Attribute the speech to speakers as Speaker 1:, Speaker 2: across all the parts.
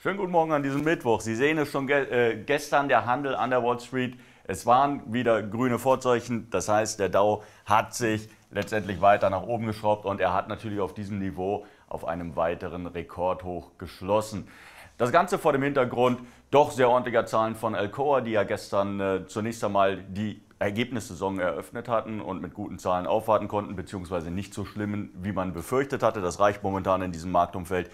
Speaker 1: Schönen guten Morgen an diesem Mittwoch. Sie sehen es schon ge äh, gestern, der Handel an der Wall Street. Es waren wieder grüne Vorzeichen. Das heißt, der Dow hat sich letztendlich weiter nach oben geschraubt und er hat natürlich auf diesem Niveau auf einem weiteren Rekordhoch geschlossen. Das Ganze vor dem Hintergrund doch sehr ordentlicher Zahlen von Alcoa, die ja gestern äh, zunächst einmal die Ergebnissaison eröffnet hatten und mit guten Zahlen aufwarten konnten, beziehungsweise nicht so schlimmen, wie man befürchtet hatte. Das reicht momentan in diesem Marktumfeld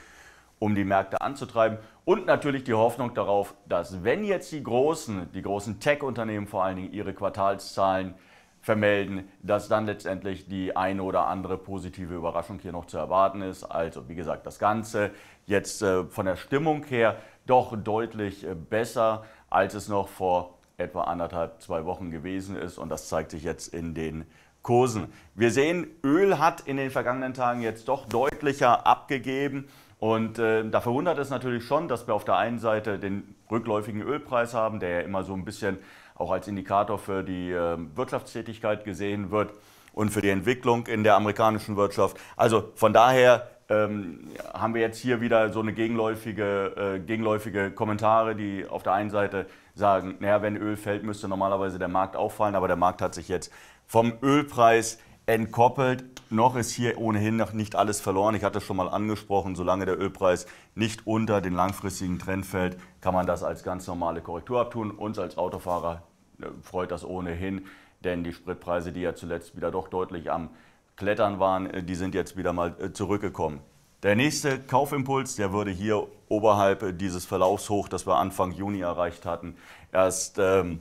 Speaker 1: um die Märkte anzutreiben. Und natürlich die Hoffnung darauf, dass wenn jetzt die großen, die großen Tech-Unternehmen vor allen Dingen ihre Quartalszahlen vermelden, dass dann letztendlich die eine oder andere positive Überraschung hier noch zu erwarten ist. Also wie gesagt, das Ganze jetzt äh, von der Stimmung her doch deutlich äh, besser, als es noch vor etwa anderthalb, zwei Wochen gewesen ist. Und das zeigt sich jetzt in den Kursen. Wir sehen, Öl hat in den vergangenen Tagen jetzt doch deutlicher abgegeben und äh, da verwundert es natürlich schon, dass wir auf der einen Seite den rückläufigen Ölpreis haben, der ja immer so ein bisschen auch als Indikator für die äh, Wirtschaftstätigkeit gesehen wird und für die Entwicklung in der amerikanischen Wirtschaft. Also von daher ähm, haben wir jetzt hier wieder so eine gegenläufige, äh, gegenläufige Kommentare, die auf der einen Seite sagen, naja, wenn Öl fällt, müsste normalerweise der Markt auffallen, aber der Markt hat sich jetzt vom Ölpreis entkoppelt. Noch ist hier ohnehin noch nicht alles verloren. Ich hatte es schon mal angesprochen, solange der Ölpreis nicht unter den langfristigen Trend fällt, kann man das als ganz normale Korrektur abtun. Uns als Autofahrer äh, freut das ohnehin, denn die Spritpreise, die ja zuletzt wieder doch deutlich am Klettern waren, äh, die sind jetzt wieder mal äh, zurückgekommen. Der nächste Kaufimpuls, der würde hier oberhalb dieses Verlaufshoch, das wir Anfang Juni erreicht hatten, erst ähm,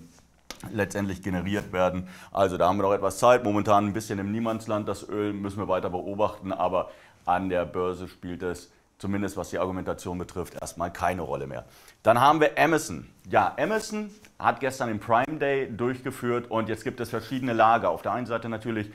Speaker 1: letztendlich generiert werden. Also da haben wir noch etwas Zeit. Momentan ein bisschen im Niemandsland. Das Öl müssen wir weiter beobachten, aber an der Börse spielt es zumindest was die Argumentation betrifft, erstmal keine Rolle mehr. Dann haben wir Amazon. Ja, Amazon hat gestern den Prime Day durchgeführt und jetzt gibt es verschiedene Lager. Auf der einen Seite natürlich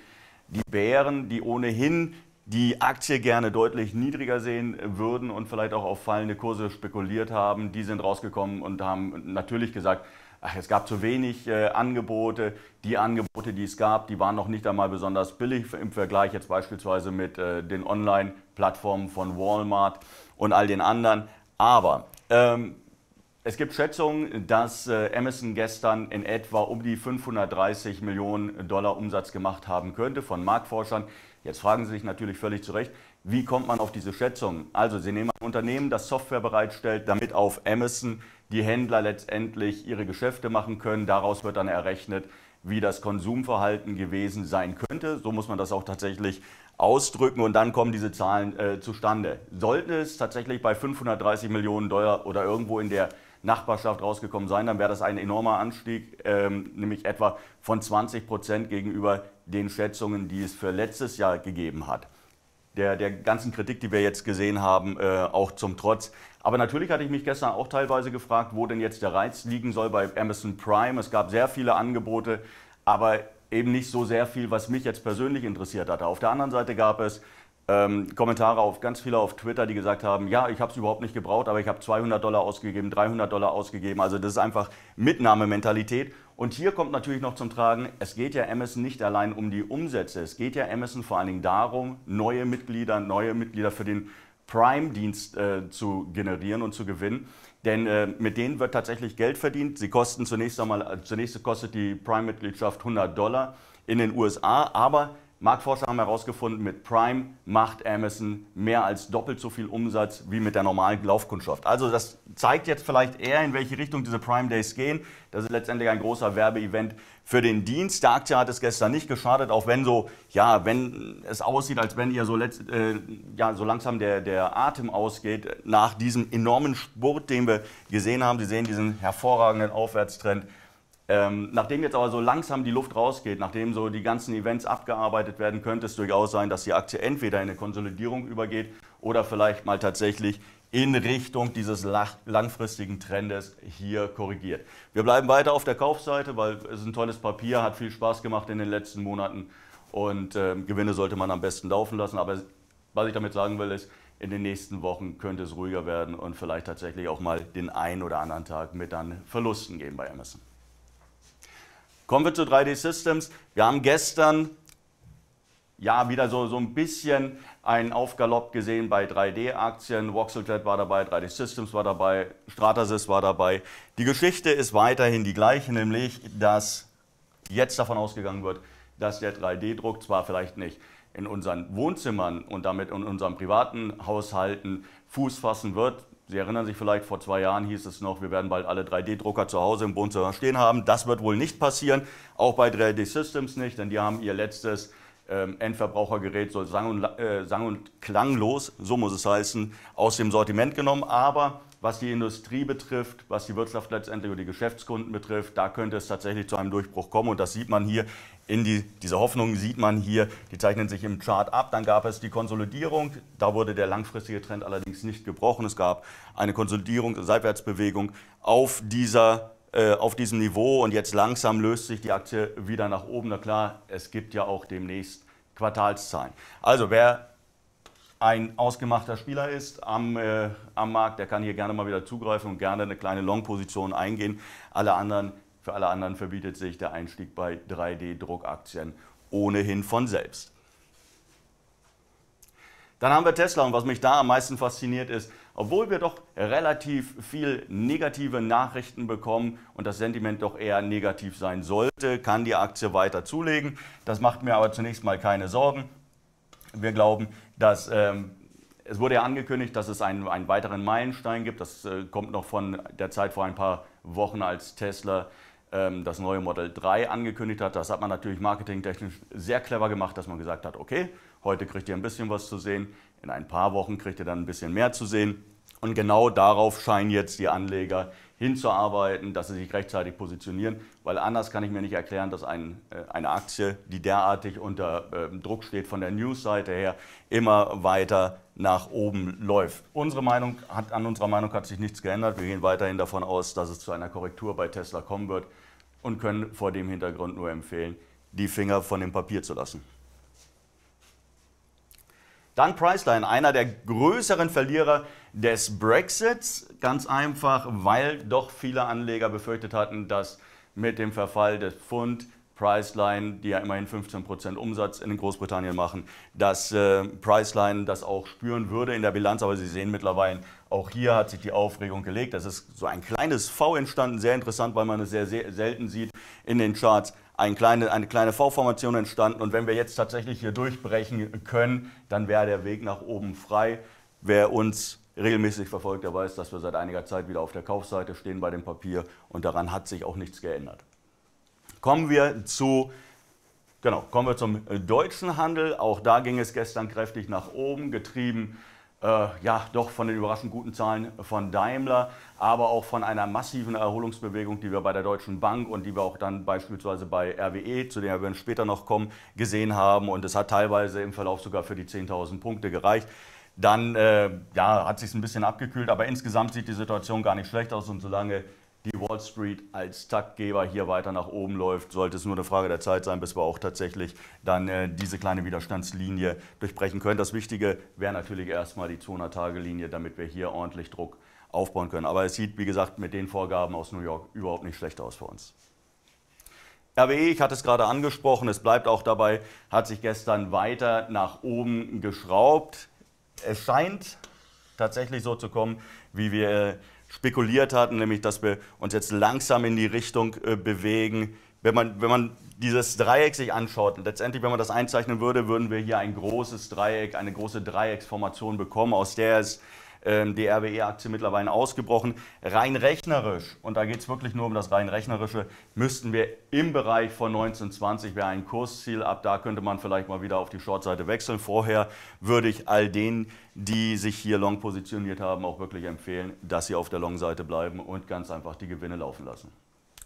Speaker 1: die Bären, die ohnehin die Aktie gerne deutlich niedriger sehen würden und vielleicht auch auf fallende Kurse spekuliert haben. Die sind rausgekommen und haben natürlich gesagt, ach, es gab zu wenig äh, Angebote. Die Angebote, die es gab, die waren noch nicht einmal besonders billig im Vergleich jetzt beispielsweise mit äh, den Online-Plattformen von Walmart und all den anderen. Aber ähm, es gibt Schätzungen, dass äh, Amazon gestern in etwa um die 530 Millionen Dollar Umsatz gemacht haben könnte von Marktforschern. Jetzt fragen Sie sich natürlich völlig zu Recht, wie kommt man auf diese Schätzung? Also Sie nehmen ein Unternehmen, das Software bereitstellt, damit auf Amazon die Händler letztendlich ihre Geschäfte machen können. Daraus wird dann errechnet, wie das Konsumverhalten gewesen sein könnte. So muss man das auch tatsächlich ausdrücken und dann kommen diese Zahlen äh, zustande. Sollten es tatsächlich bei 530 Millionen Dollar oder irgendwo in der Nachbarschaft rausgekommen sein, dann wäre das ein enormer Anstieg, ähm, nämlich etwa von 20 Prozent gegenüber den Schätzungen, die es für letztes Jahr gegeben hat der, der ganzen Kritik, die wir jetzt gesehen haben, äh, auch zum Trotz. Aber natürlich hatte ich mich gestern auch teilweise gefragt, wo denn jetzt der Reiz liegen soll bei Amazon Prime. Es gab sehr viele Angebote, aber eben nicht so sehr viel, was mich jetzt persönlich interessiert hatte. Auf der anderen Seite gab es ähm, Kommentare auf ganz viele auf Twitter, die gesagt haben, ja, ich habe es überhaupt nicht gebraucht, aber ich habe 200 Dollar ausgegeben, 300 Dollar ausgegeben. Also das ist einfach Mitnahmementalität. Und hier kommt natürlich noch zum Tragen, es geht ja Amazon nicht allein um die Umsätze, es geht ja Amazon vor allen Dingen darum, neue Mitglieder, neue Mitglieder für den Prime-Dienst äh, zu generieren und zu gewinnen. Denn äh, mit denen wird tatsächlich Geld verdient. Sie kosten zunächst einmal, zunächst kostet die Prime-Mitgliedschaft 100 Dollar in den USA, aber Marktforscher haben herausgefunden, mit Prime macht Amazon mehr als doppelt so viel Umsatz wie mit der normalen Laufkundschaft. Also das zeigt jetzt vielleicht eher, in welche Richtung diese Prime Days gehen. Das ist letztendlich ein großer Werbeevent für den Dienst. Der Aktie hat es gestern nicht geschadet, auch wenn so, ja, wenn es aussieht, als wenn ihr so, letzt, äh, ja, so langsam der, der Atem ausgeht nach diesem enormen Spurt, den wir gesehen haben. Sie sehen diesen hervorragenden Aufwärtstrend ähm, nachdem jetzt aber so langsam die Luft rausgeht, nachdem so die ganzen Events abgearbeitet werden, könnte es durchaus sein, dass die Aktie entweder in eine Konsolidierung übergeht oder vielleicht mal tatsächlich in Richtung dieses langfristigen Trendes hier korrigiert. Wir bleiben weiter auf der Kaufseite, weil es ist ein tolles Papier, hat viel Spaß gemacht in den letzten Monaten und äh, Gewinne sollte man am besten laufen lassen. Aber was ich damit sagen will, ist, in den nächsten Wochen könnte es ruhiger werden und vielleicht tatsächlich auch mal den einen oder anderen Tag mit dann Verlusten geben bei Amazon. Kommen wir zu 3D Systems. Wir haben gestern ja wieder so, so ein bisschen einen Aufgalopp gesehen bei 3D-Aktien. Voxeljet war dabei, 3D Systems war dabei, Stratasys war dabei. Die Geschichte ist weiterhin die gleiche, nämlich dass jetzt davon ausgegangen wird, dass der 3D-Druck zwar vielleicht nicht in unseren Wohnzimmern und damit in unseren privaten Haushalten Fuß fassen wird, Sie erinnern sich vielleicht, vor zwei Jahren hieß es noch, wir werden bald alle 3D-Drucker zu Hause im Wohnzimmer stehen haben. Das wird wohl nicht passieren, auch bei 3D Systems nicht, denn die haben ihr letztes ähm, Endverbrauchergerät so sang und, äh, sang und klanglos, so muss es heißen, aus dem Sortiment genommen. Aber was die Industrie betrifft, was die Wirtschaft letztendlich oder die Geschäftskunden betrifft, da könnte es tatsächlich zu einem Durchbruch kommen. Und das sieht man hier in die, diese Hoffnung sieht man hier, die zeichnen sich im Chart ab. Dann gab es die Konsolidierung, da wurde der langfristige Trend allerdings nicht gebrochen. Es gab eine Konsolidierung, Seitwärtsbewegung auf dieser äh, auf diesem Niveau und jetzt langsam löst sich die Aktie wieder nach oben. Na klar, es gibt ja auch demnächst Quartalszahlen. Also wer ein ausgemachter Spieler ist am, äh, am Markt, der kann hier gerne mal wieder zugreifen und gerne eine kleine Long-Position eingehen. Alle anderen, für alle anderen verbietet sich der Einstieg bei 3D-Druckaktien ohnehin von selbst. Dann haben wir Tesla und was mich da am meisten fasziniert ist, obwohl wir doch relativ viel negative Nachrichten bekommen und das Sentiment doch eher negativ sein sollte, kann die Aktie weiter zulegen. Das macht mir aber zunächst mal keine Sorgen. Wir glauben, dass ähm, es wurde ja angekündigt, dass es einen, einen weiteren Meilenstein gibt. Das äh, kommt noch von der Zeit vor ein paar Wochen, als Tesla ähm, das neue Model 3 angekündigt hat. Das hat man natürlich marketingtechnisch sehr clever gemacht, dass man gesagt hat, okay, heute kriegt ihr ein bisschen was zu sehen, in ein paar Wochen kriegt ihr dann ein bisschen mehr zu sehen. Und genau darauf scheinen jetzt die Anleger hinzuarbeiten, dass sie sich rechtzeitig positionieren, weil anders kann ich mir nicht erklären, dass ein, äh, eine Aktie, die derartig unter ähm, Druck steht von der Newsseite her, immer weiter nach oben läuft. Unsere Meinung hat, an unserer Meinung hat sich nichts geändert. Wir gehen weiterhin davon aus, dass es zu einer Korrektur bei Tesla kommen wird und können vor dem Hintergrund nur empfehlen, die Finger von dem Papier zu lassen. Dann Priceline, einer der größeren Verlierer des Brexits. Ganz einfach, weil doch viele Anleger befürchtet hatten, dass mit dem Verfall des Pfund Priceline, die ja immerhin 15% Umsatz in Großbritannien machen, dass äh, Priceline das auch spüren würde in der Bilanz. Aber Sie sehen mittlerweile, auch hier hat sich die Aufregung gelegt. Das ist so ein kleines V entstanden, sehr interessant, weil man es sehr, sehr selten sieht in den Charts ein kleine, eine kleine V-Formation entstanden. Und wenn wir jetzt tatsächlich hier durchbrechen können, dann wäre der Weg nach oben frei. Wer uns regelmäßig verfolgt, der weiß, dass wir seit einiger Zeit wieder auf der Kaufseite stehen bei dem Papier und daran hat sich auch nichts geändert. Kommen wir zu Genau, kommen wir zum deutschen Handel. Auch da ging es gestern kräftig nach oben, getrieben äh, ja, doch von den überraschend guten Zahlen von Daimler, aber auch von einer massiven Erholungsbewegung, die wir bei der Deutschen Bank und die wir auch dann beispielsweise bei RWE, zu der wir später noch kommen, gesehen haben. Und es hat teilweise im Verlauf sogar für die 10.000 Punkte gereicht. Dann äh, ja, hat sich ein bisschen abgekühlt, aber insgesamt sieht die Situation gar nicht schlecht aus. Und solange die Wall Street als Taktgeber hier weiter nach oben läuft, sollte es nur eine Frage der Zeit sein, bis wir auch tatsächlich dann äh, diese kleine Widerstandslinie durchbrechen können. Das Wichtige wäre natürlich erstmal die 200-Tage-Linie, damit wir hier ordentlich Druck aufbauen können. Aber es sieht, wie gesagt, mit den Vorgaben aus New York überhaupt nicht schlecht aus für uns. RWE, ich hatte es gerade angesprochen, es bleibt auch dabei, hat sich gestern weiter nach oben geschraubt. Es scheint tatsächlich so zu kommen, wie wir äh, spekuliert hatten, nämlich dass wir uns jetzt langsam in die Richtung äh, bewegen. Wenn man, wenn man dieses Dreieck sich anschaut, letztendlich, wenn man das einzeichnen würde, würden wir hier ein großes Dreieck, eine große Dreiecksformation bekommen, aus der es ähm, die RWE-Aktie mittlerweile ausgebrochen. Rein rechnerisch, und da geht es wirklich nur um das rein rechnerische, müssten wir im Bereich von 1920, wäre ein Kursziel, ab da könnte man vielleicht mal wieder auf die Shortseite wechseln. Vorher würde ich all denen, die sich hier long positioniert haben, auch wirklich empfehlen, dass sie auf der Long-Seite bleiben und ganz einfach die Gewinne laufen lassen.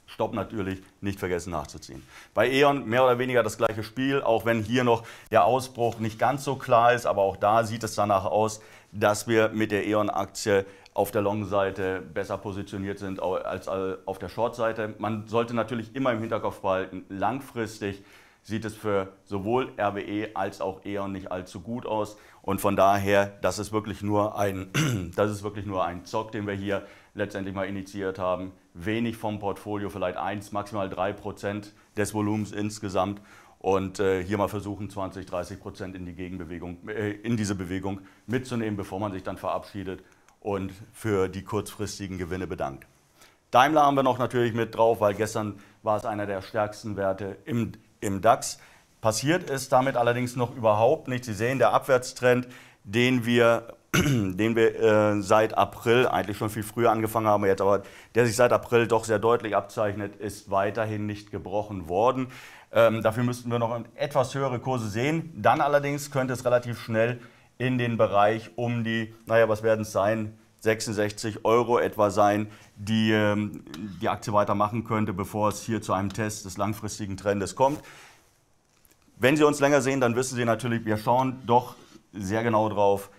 Speaker 1: Stopp natürlich, nicht vergessen nachzuziehen. Bei E.ON mehr oder weniger das gleiche Spiel, auch wenn hier noch der Ausbruch nicht ganz so klar ist, aber auch da sieht es danach aus, dass wir mit der E.ON-Aktie auf der Long-Seite besser positioniert sind als auf der Short-Seite. Man sollte natürlich immer im Hinterkopf behalten, langfristig sieht es für sowohl RWE als auch E.ON nicht allzu gut aus. Und von daher, das ist wirklich nur ein, das ist wirklich nur ein Zock, den wir hier letztendlich mal initiiert haben. Wenig vom Portfolio, vielleicht 1, maximal 3 Prozent des Volumens insgesamt und äh, hier mal versuchen, 20, 30 Prozent in, die Gegenbewegung, äh, in diese Bewegung mitzunehmen, bevor man sich dann verabschiedet und für die kurzfristigen Gewinne bedankt. Daimler haben wir noch natürlich mit drauf, weil gestern war es einer der stärksten Werte im, im DAX. Passiert ist damit allerdings noch überhaupt nichts. Sie sehen, der Abwärtstrend, den wir, den wir äh, seit April, eigentlich schon viel früher angefangen haben jetzt, aber der sich seit April doch sehr deutlich abzeichnet, ist weiterhin nicht gebrochen worden. Ähm, dafür müssten wir noch etwas höhere Kurse sehen. Dann allerdings könnte es relativ schnell in den Bereich um die, naja, was werden es sein, 66 Euro etwa sein, die ähm, die Aktie weitermachen könnte, bevor es hier zu einem Test des langfristigen Trendes kommt. Wenn Sie uns länger sehen, dann wissen Sie natürlich, wir schauen doch sehr genau drauf,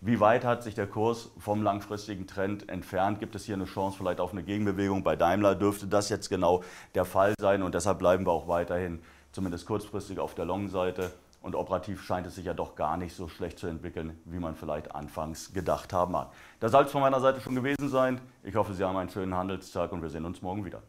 Speaker 1: wie weit hat sich der Kurs vom langfristigen Trend entfernt? Gibt es hier eine Chance vielleicht auf eine Gegenbewegung? Bei Daimler dürfte das jetzt genau der Fall sein und deshalb bleiben wir auch weiterhin zumindest kurzfristig auf der Long-Seite. Und operativ scheint es sich ja doch gar nicht so schlecht zu entwickeln, wie man vielleicht anfangs gedacht haben mag. Das soll es von meiner Seite schon gewesen sein. Ich hoffe, Sie haben einen schönen Handelstag und wir sehen uns morgen wieder.